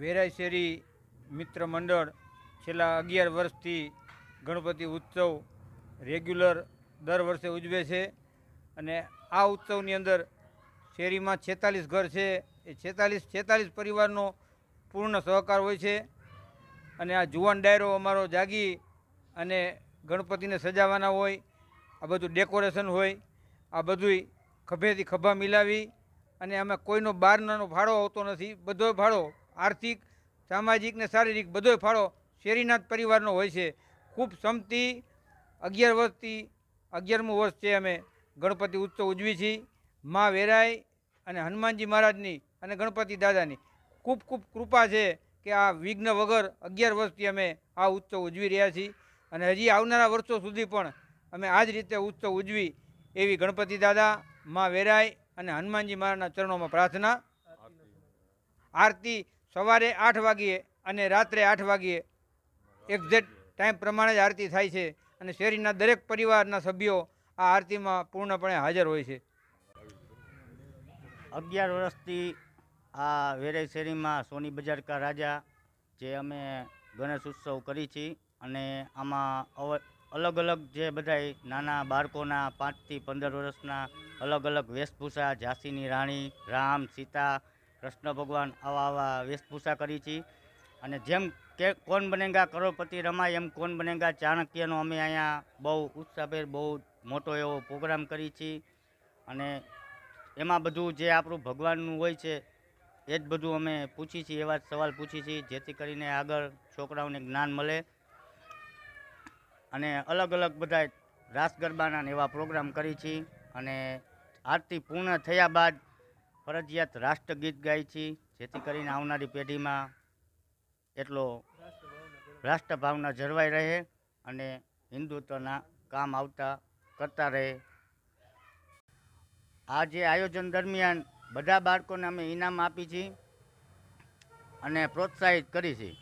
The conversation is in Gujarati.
વેરાય શેરી મિત્ર મંડળ છેલ્લા અગિયાર વર્ષથી ગણપતિ ઉત્સવ રેગ્યુલર દર વર્ષે ઉજવે છે અને આ ઉત્સવની અંદર શેરીમાં છેતાલીસ ઘર છે એ છેતાલીસ છેતાલીસ પરિવારનો પૂર્ણ સહકાર હોય છે અને આ જુવાન ડાયરો અમારો જાગી અને ગણપતિને સજાવાના હોય આ બધું ડેકોરેશન હોય આ બધુંય ખભેથી ખભા મિલાવી અને અમે કોઈનો બહારનો ફાળો આવતો નથી બધો ફાળો આર્થિક સામાજિક ને શારીરિક બધો ફાળો શેરીનાથ પરિવારનો હોય છે ખૂબ સમતી અગિયાર વર્ષથી અગિયારમું વર્ષ છે અમે ગણપતિ ઉત્સવ ઉજવી છીએ મા વેરાય અને હનુમાનજી મહારાજની અને ગણપતિ દાદાની ખૂબ ખૂબ કૃપા છે કે આ વિઘ્ન વગર અગિયાર વર્ષથી અમે આ ઉત્સવ ઉજવી રહ્યા છીએ અને હજી આવનારા વર્ષો સુધી પણ અમે આ જ રીતે ઉત્સવ ઉજવી એવી ગણપતિ દાદા મા વેરાય અને હનુમાનજી મહારાજના ચરણોમાં પ્રાર્થના આરતી સવારે આઠ વાગ્યે અને રાત્રે આઠ વાગ્યે એક્ઝેક્ટ ટાઈમ પ્રમાણે જ આરતી થાય છે અને શેરીના દરેક પરિવારના સભ્યો આ આરતીમાં પૂર્ણપણે હાજર હોય છે અગિયાર વર્ષથી આ વેરાઈ શેરીમાં સોની બજાર રાજા જે અમે ગણેશ ઉત્સવ કરી છીએ અને આમાં અલગ અલગ જે બધાય નાના બાળકોના પાંચથી પંદર વર્ષના અલગ અલગ વેશભૂષા ઝાંસીની રાણી રામ સીતા કૃષ્ણ ભગવાન આવા આવા વેશભૂષા કરી છીએ અને જેમ કે કોણ બનેગા કરોડપતિ રમાય એમ કોણ બનેગા ચાણક્યનો અમે અહીંયા બહુ ઉત્સાહભેર બહુ મોટો એવો પ્રોગ્રામ કરી છીએ અને એમાં બધું જે આપણું ભગવાનનું હોય છે એ જ બધું અમે પૂછી છીએ એવા સવાલ પૂછી છીએ જેથી કરીને આગળ છોકરાઓને જ્ઞાન મળે અને અલગ અલગ બધા રાસ ગરબાના એવા પ્રોગ્રામ કરી છીએ અને આરતી પૂર્ણ થયા બાદ ફરજિયાત રાષ્ટ્ર ગીત ગાય છે જેથી કરીને આવનારી પેઢીમાં એટલો રાષ્ટ્રભાવના જળવાઈ રહે અને હિન્દુત્વના કામ આવતા કરતા રહે આ જે આયોજન દરમિયાન બધા બાળકોને અમે ઇનામ આપી છીએ અને પ્રોત્સાહિત કરી છીએ